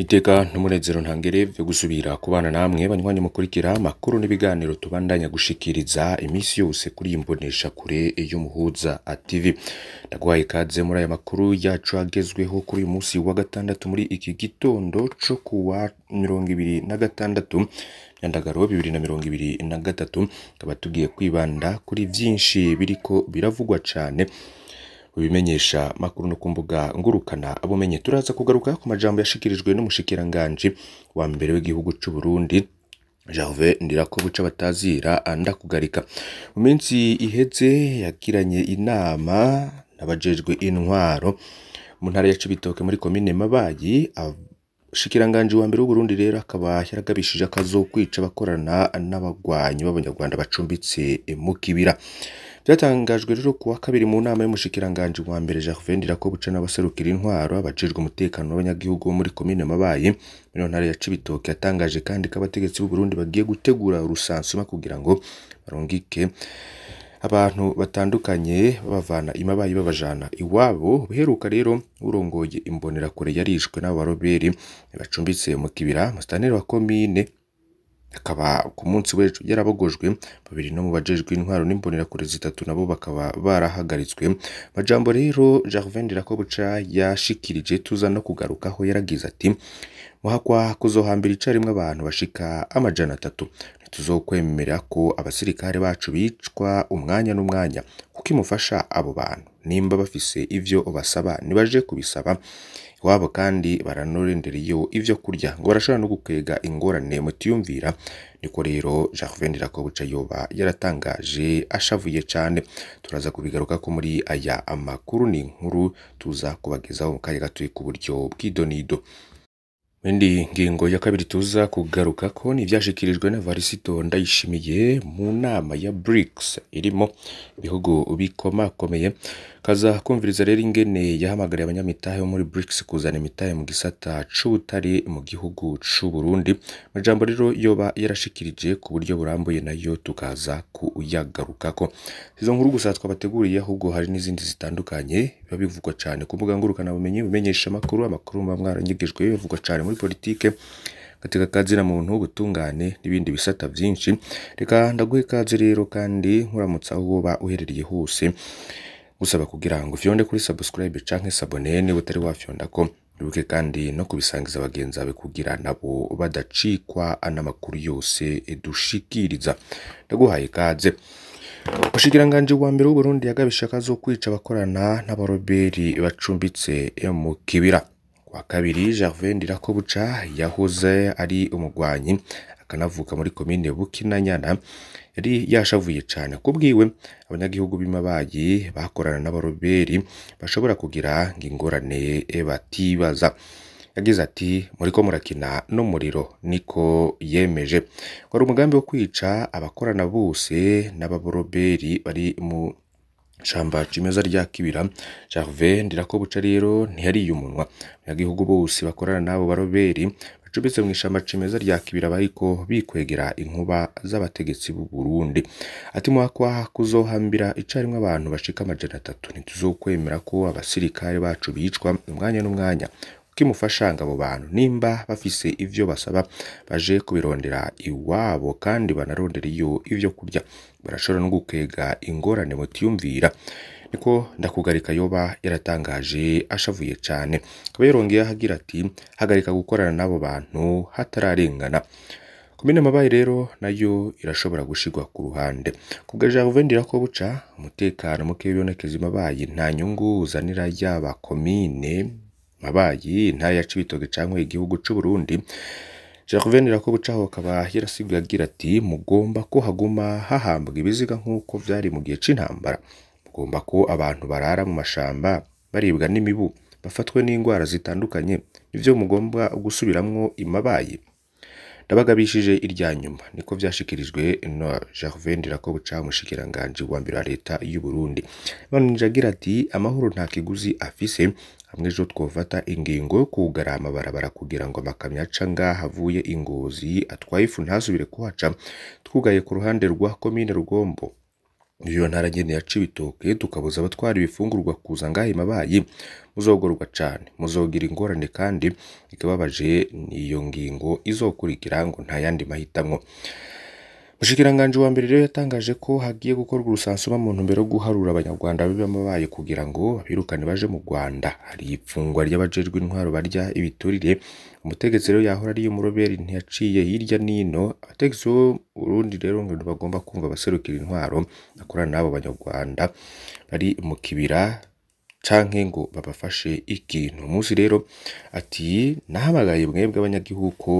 Iteka n'umunezero ntangere yo gusubira kubana namwe banywanyi mukurikira amakuru n'ibiganiro tubandanya gushikiriza iminsi yose kuri iyi mbonesha kure y'umuhuza TV ndaguhaye ikaze muri aya makuru yacu agezweho kuri uyu munsi wa gatandatu muri iki gitondo cyo kuwa mirongo ibiri na gatandatu Nyandagaro bibiri na mirongo ibiri na gatatu tukaba tugiye kwibanda kuri byinshi biri ko biravugwa cyane ubimenyesha makuru no ku mbuga ngurukana abumenye turaza kugaruka ku majambo yashikirijwe n'umushikiranganji wa mbere w'igihugu cy'u Burundi Gervais Ndirakobuca batazira ndakugarika mu minsi iheze yakiranye inama n'abajejwe intwaro mu ntara ya Cibitoke muri komine Mabayi shikiranganji wa mbere w'Uburundi rero akaba yaragabishije akazo kwica abakorana n'abagwanyi b'abanyarwanda bacumbitse mu kibira byatangajwe rero kuwa kabiri mu nama y'umushikiranganji wa mbere ko Irakobuca n'abaserukira intwaro abajejwe umutekano w'abanyagihugu bo muri komine Mabaye muri ntara ya Cibitoke yatangaje kandi ko abategetsi b'u Burundi bagiye gutegura urusansuma kugira ngo barungike abantu batandukanye babavana imabayi babajana iwabo uheruka rero urongoye imbonerakure yarishwe n'abaroberi bacumbitse mu kibira musitanteri wa komine akaba ku munsi w'ejo yarabogojwe babiri no mu bajejwe intwaro n'imbonerakure zitatu nabo bakaba barahagaritswe majambo rero Gervain Ndirakobuca yashikirije tuza no kugarukaho yaragize ati muhakwa kuzohambira icarimwe abantu bashika amajana atatu ntituzokwemerera ko abasirikare bacu bicwa umwanya n'umwanya kuko imufasha abo bantu nimba bafise ibyo basaba nibaje kubisaba iwabo kandi baranorendereyeho ibyo kurya ngo barashobora no gukwega ingorane mutiyumvira niko rero Gervais ko Bucayoba yaratangaje ashavuye cyane turaza kubigaruka ko muri aya amakuru ni inkuru tuza kubagezaho mu kanya gatoyi ku buryo bw'idonido Indi ngingo ya kabiri tuza kugaruka ko ni na Varisito Ndayishimiye mu nama ya BRICS irimo ibihugu bikomakomeye, kaza kumviriza rero ingene yahamagariye abanyamitahe bo muri BRICS kuzana imitahe mu gisata c'ubutare mu gihugu cy’u Burundi, amajambo rero yoba yarashikirije ku buryo burambuye nayo tukaza kuyagarukako. ko izo nkuru gusa twabateguriye ahubwo hari n'izindi zitandukanye biba bivugwa cyane ku mbuga ngurukanabumenyi, imenyeshamakuru, amakuru muba mwaranyigijwe bivugwa cyane muri politike, gatega ikaze na muntu, ubutungane n'ibindi bisata byinshi, reka ndaguhe ikaze rero kandi nkuramutse aho uba uherereye hose, gusaba kugira ngo ufyonde kuri subscribe canke sabone niba utari wafyonda ko wibuke kandi no kubisangiza bagenzi bawe kugira nabo badacikwa n'amakuru yose dushikiriza ndaguhaye ikaze Umushikiranganji wa mbere w'Uburundi yagabye ishaka zo kwica abakorana n'abaroberi bacumbitse mu kibira. kwa kabiri Gervais Ndirakobuca yahoze ari umugwanyi akanavuka muri komine Bukinanyana yari yashavuye cane kubwiwe abanyagihugu b'Imabayi bakorana n'abaroberi bashobora kugira ngo ingorane batibaza. yagize ati muriko murakina n'umuriro niko yemeje wari umugambi wo kwica abakorana bose n'ababoroberi bari mu shamba cimeza rya kibira Gervais Ndirakobuca rero ntiyariye umunwa abanyagihugu bose bakorana n'abo baroberi bacubitse mu ishamba cimeza rya kibira bariko bikwegera inkuba z'abategetsi b'u Burundi ati mwakwaha kuzohambira icarimwe abantu bashika amajana atatu ntituzokwemera ko abasirikare bacu bicwa umwanya n'umwanya bwimufasha abo bantu nimba bafise ibyo basaba baje kubirondera iwabo kandi banarondere iyo ibyo kurya barashobora no gukega ingorane mutiyumvira niko ndakugarika yoba yaratangaje ashavuye cyane akaba yarongeye agira ati hagarika gukorana n'abo bantu hatararengana komine mabaye rero nayo irashobora gushigwa ku ruhande kubwa ko buca umutekano muke w'ibonekeza imabaye nta nyungu uzanira y'abakomine mabayi intara cibitoke canke igihugu c'uburundi Jacqueline Irakobucaho akaba yarasiguye agira ati mugomba ko haguma hahambwa ibiziga nk'uko byari mu gihe cy’intambara mugomba ko abantu barara mu mashamba baribwa n'imibu bafatwe n'indwara zitandukanye nivyo mugomba gusubiramwo imabaye ndabagabishije irya nyuma niko vyashikirijwe no Gervais Ndirakobucaho umushikiranganji wa mbere wa leta y'u Burundi banije agira ati amahoro nta kiguzi afise hamwe ejo twafata ingingo yo kugara amabarabara kugira ngo amakamyo aca ngaha avuye ingozi atwaye ifu ntasubire kuhaca twugaye ku ruhande rwa komine rugombo iyo ntara nyine ibitoke tukabuza abatwara ibifungurwa kuza ngaha imabayi muzogorwa cyane muzogira ingorane kandi ikababaje iyo ngingo izokurikira ngo nta yandi mahitamo Umushikiranganji wa mbere rero yatangaje ko hagiye gukorwa urusansuma mu ntumbero yo guharura abanyarwanda babi kugira ngo birukane baje mu Rwanda. Hari ifungwa ry'abajejwe intwaro barya ibiturire, umutegetsi rero yahora ari umuroberi ntiyaciye hirya n'ino, abategetsi bo Burundi rero ngo bagomba kumva abaserukira intwaro bakorana n'abo banyarwanda bari mu kibira canke ngo babafashe ikintu. Umunsi rero ati nahamagaye mwebwe abanyagihugu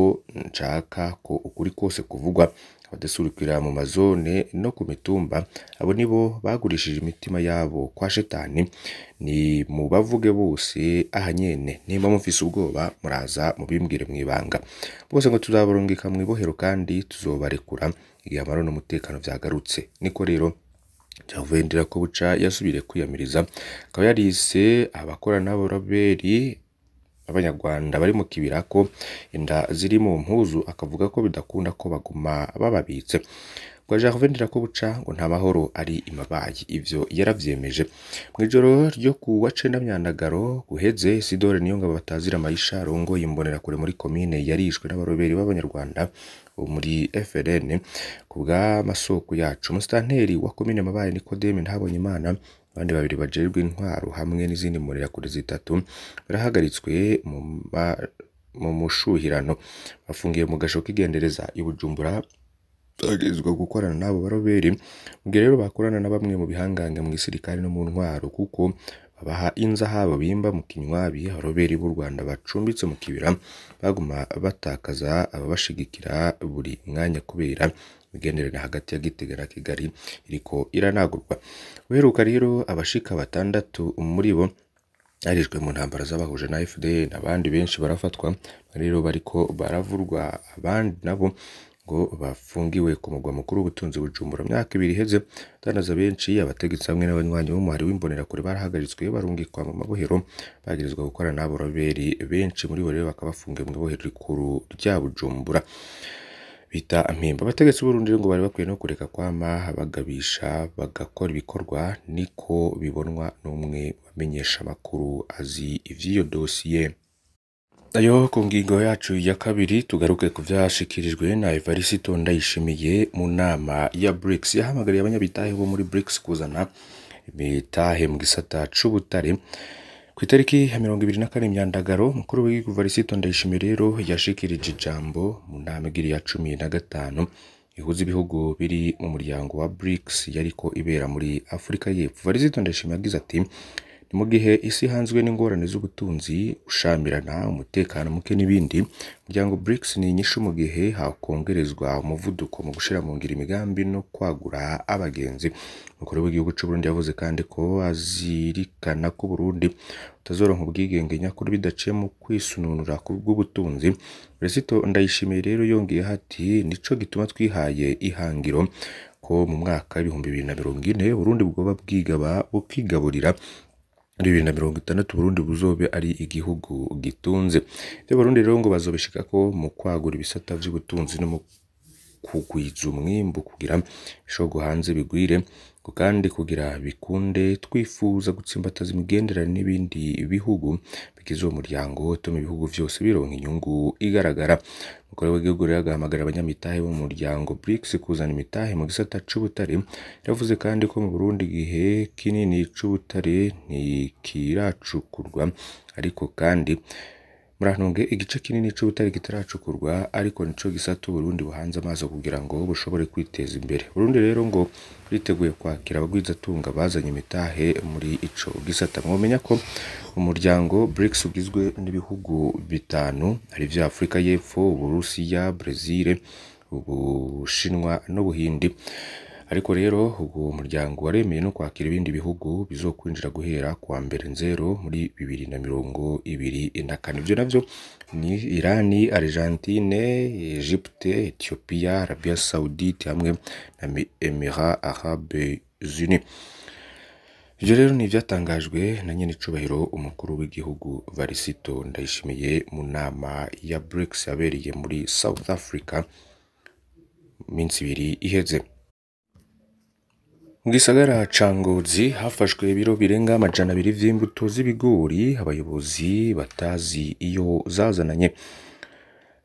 nshaka ko ukuri kose kuvugwa abadasubukira mu mazone no ku mitumba abo nibo bagurishije imitima yabo kwa shetani ni mu bavuge bose aha nyene mufise ubwoba muraza mubimbwire mu ibanga bose ngo tuzabarungika mu ibohero kandi tuzobarekura igihe amaro n'umutekano byagarutse niko rero ko buca yasubire kwiyamiriza akaba yarise abakora n'abaroberi Abanyarwanda bari mu kibira ko inda ziri mu mpuzu akavuga ko bidakunda ko baguma bababitse ngo ko buca ngo nta mahoro ari imabayi ibyo yarabyemeje mu ijoro ryo ku wa cenda myandagaro guheze Sidore Niyongabo batazira Mayisha rongoye imbonera kure muri komine yarishwe n'abaroberi b'Abanyarwanda muri FRN ku bw'amasoko yacu umusitanteri wa komine Mabaye nikodemi Ntabonye Imana abandi babiri bajerwa intwaro hamwe n'izindi mbonerakure zitatu barahagaritswe mu mushuhirano bafungiye mu gasho k'igendereza i Bujumbura bagezwa gukorana n'abo baroberi mu rero bakorana na bamwe mu bihangange mu isirikare no mu ntwaro kuko babaha inzahabo bimba mu kinywa biharoberi b'u Rwanda bacumbitse mu kibira baguma batakaza ababashigikira buri mwanya kubera imigenderanire hagati ya Gitega na Kigali iriko iranagurwa uheruka rero abashika batandatu muri bo arijwe mu ntambara zabahuje na FDL abandi benshi barafatwa rero bariko baravurwa abandi nabo ngo bafungiwe ku mugwa mukuru w'ubutunzi Bujumbura myaka ibiri iheze atanaza benshi abategetsi hamwe n'abanywanyi b'umuhari w'imbonerakure barahagaritswe barungikwa mu mabohero bagirizwa gukora n'aboroberi benshi muri bo rero bakabafungiye mu ibohero rikuru rya Bujumbura bita Mpimba. Abategetsi b'Uburundi ngo bari bakwiye no kureka kwama bagabisha bagakora ibikorwa niko bibonwa n'umwe bamenyesha amakuru azi ivy'iyo dosiye. nayo ku ngingo yacu ya kabiri tugaruke ku vyashikirijwe na Evaristo Ndayishimiye mu nama ya BRICS yahamagariye abanyabitahe bo muri BRICS kuzana imitahe mu gisata c'ubutare Ku itariki ya mirongo ibiri na kane Imyandagaro mukuru w'Ivarisisto Ndayishimiye rero yashikirije ijambo mu nama ebyiri ya cumi na gatanu ihuza ibihugu biri mu muryango wa BRICS yariko ibera muri Afurika y'Epfo. Varisito Ndayishimiye yagize ati Mu gihe isi hanzwe n'ingorane z'ubutunzi, ushamirana umutekano muke n'ibindi, umuryango BRICS ni inyishu mu gihe hakongerezwa umuvuduko mu gushyira mu ngiro imigambi no kwagura abagenzi. Umukuru w'igihugu cy'u Burundi yavuze kandi ko azirikana ko Uburundi butazoronka ubwigenge nyakuri bidaciye mu kwisununura ku bw’ubutunzi resito Ndayishimiye rero yongeyeho ati “Nico gituma twihaye ihangiro ko mu mwaka w'ibihumbi bibiri na mirongo ine Uburundi bwoba bwigaba bukigaburira bibiri na mirongo itandatu Burundi buzobe ari igihugu gitunze ivyo Burundi rero ngo bazobishikako mu kwagura ibisata by’ubutunzi no mu kugwiza umwimbu kugira ishogo hanze bigwire ngo kandi kugira bikunde twifuza gutsimbataza imigenderanire n'ibindi bihugu bigize uwo muryango utuma ibihugu byose bironka inyungu igaragara umukuru w'igihugu rero agahamagarira abanyamitahe bo mu muryango BRICS kuzana imitahe mu gisata c'ubutare yavuze kandi ko mu Burundi igihe kinini c'ubutare ntikiracukurwa ariko kandi Murantubwe igice kinini cy'ubutare kitaracukurwa ariko nico gisata Uburundi buhanze amaso kugira ngo bushobore kwiteza imbere. Burundi rero ngo riteguye kwakira abagwizatunga bazanye imitahe muri ico gisata. Mwomenya ko umuryango BRICS ugizwe n'ibihugu bitanu ari vyo Afurika y'Epfo, Uburusiya, Brezil, Ubushinwa n'Ubuhindi. ariko rero uwo muryango waremeye no kwakira ibindi bihugu bizokwinjira guhera kuwa mbere nzero muri bibiri na mirongo ibiri na kane ibyo nabyo ni irani argentine egypte etiyopiya arabiya sawudite hamwe na emira arabe zuni ibyo rero ni ibyatangajwe na nyine umukuru w'igihugu varisito ndayishimiye mu nama ya brics yabereye muri south africa minsi ibiri iheze Mu gisagara ca Ngozi hafashwe ibiro birenga amajana abiri vy'imbuto z'ibigori abayobozi batazi iyo zazananye.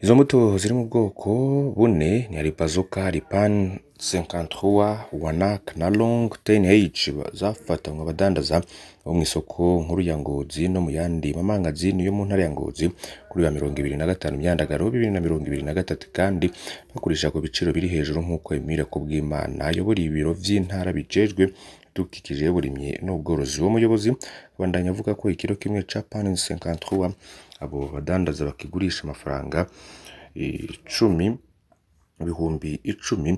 Izo mbuto ziri mu bwoko bune ni Ribazuka, Lipani, Senkantuwa, Wanaka na Longu Tenheyici zafatanywe abadandaza bo mu isoko nkuru ya Ngozi no mu yandi mamangazini yo mu ntara ya Ngozi kuri ya mirongo ibiri na gatanu Myandagaro bibiri na mirongo ibiri na gatatu kandi bakoresha ku biciro biri hejuru nk'uko Emile Kubwimana ayobora ibiro by'intara bijejwe dukikije uburimyi n'ubworozi. Uwo muyobozi abandanya avuga ko ikiro kimwe ca pani senkantuwa abo badandaza bakigurisha amafaranga eh, icumi ibihumbi icumi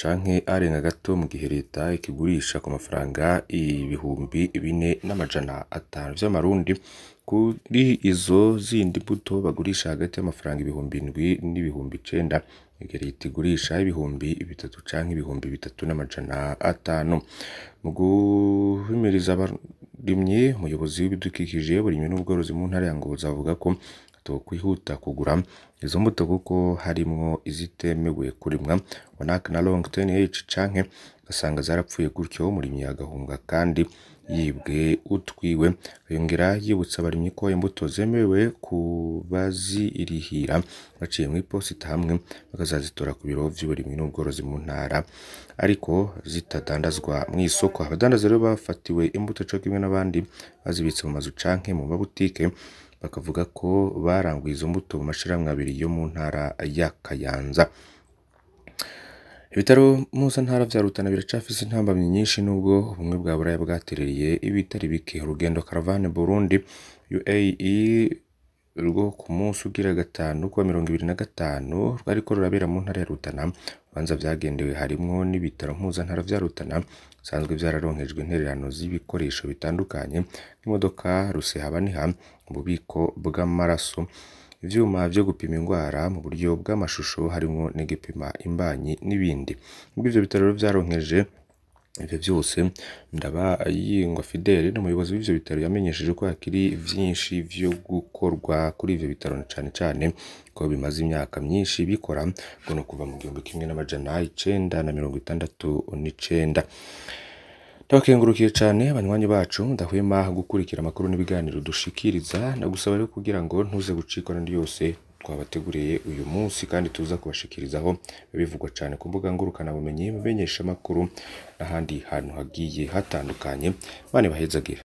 canke arenga gato mu gihe leta ikigurisha ku mafaranga ibihumbi bine n'amajana atanu byamarundi kuri izo zindi mbuto bagurisha hagati y'amafaranga ibihumbi indwi n'ibihumbi icenda igihe leta igurisha ibihumbi bitatu cyangwa ibihumbi bitatu n'amajana atanu mu guhimiriza Rimwe umuyobozi w'ibidukikije burimwe n'ubworozi mu ntara ya Ngozi avuga ko tokwihuta kugura izo mbuto kuko harimo izitemewe kurimwa ngo naka na Longten H canke ugasanga zarapfuye gutyo umurimyi agahunga kandi yibwe utwiwe yongera yibutsa abarimyi ko imbuto zemewe ku kubazirihira baciye mu iposita hamwe bakazazitora ku biro by'uburimyi n'ubworozi mu ntara ariko zitadandazwa mu isoko abadandaza rero bafatiwe imbuto co kimwe n'abandi bazibitse mu mazu canke mu mabutike bakavuga ko baranguye izo mbuto mu mashirahamwe abiri yo mu ntara ya Kayanza Ibitaro mpuzantara bya Rutana biracafise intambamyi nyinshi nubwo ubumwe bwa Buraya bwaterereye ibitari bike. Urugendo Caravane Burundi UAE rwo ku munsi ugira gatanu kuwa mirongo ibiri na gatanu rwariko rurabera mu ntara ya Rutana. Ibibanza vyagendewe harimwo n'ibitaro mpuzantara vya Rutana bisanzwe vyararonkejwe intererano z'ibikoresho bitandukanye nk'imodoka, rusehaba niha, ububiko bw'amaraso. ibyuma byo gupima indwara mu buryo bw'amashusho harimo n'igipima imbanyi n'ibindi. Nubwo ibyo bitaro byaronkeje ibyo byose, Ndabayingwa Fidele n'umuyobozi w'ibyo bitaro yamenyesheje ko hakiri byinshi byo gukorwa kuri ibyo bitaro cyane cyane ko bimaze imyaka myinshi bikora, ngo ni ukuva mu gihumbi kimwe n'amajana icyenda na mirongo itandatu n'icenda. Ndabakengurukiye cyane banywanyi bacu ndahwema gukurikira amakuru n'ibiganiro dushikiriza ndagusaba rero kugira ngo ntuze gucikwa n'andi yose twabateguriye uyu munsi kandi tuza kubashikirizaho bivugwa cyane ku mbuga ngurukanabumenyi mu menyeshamakuru n'ahandi hantu hagiye hatandukanye bane bahezagira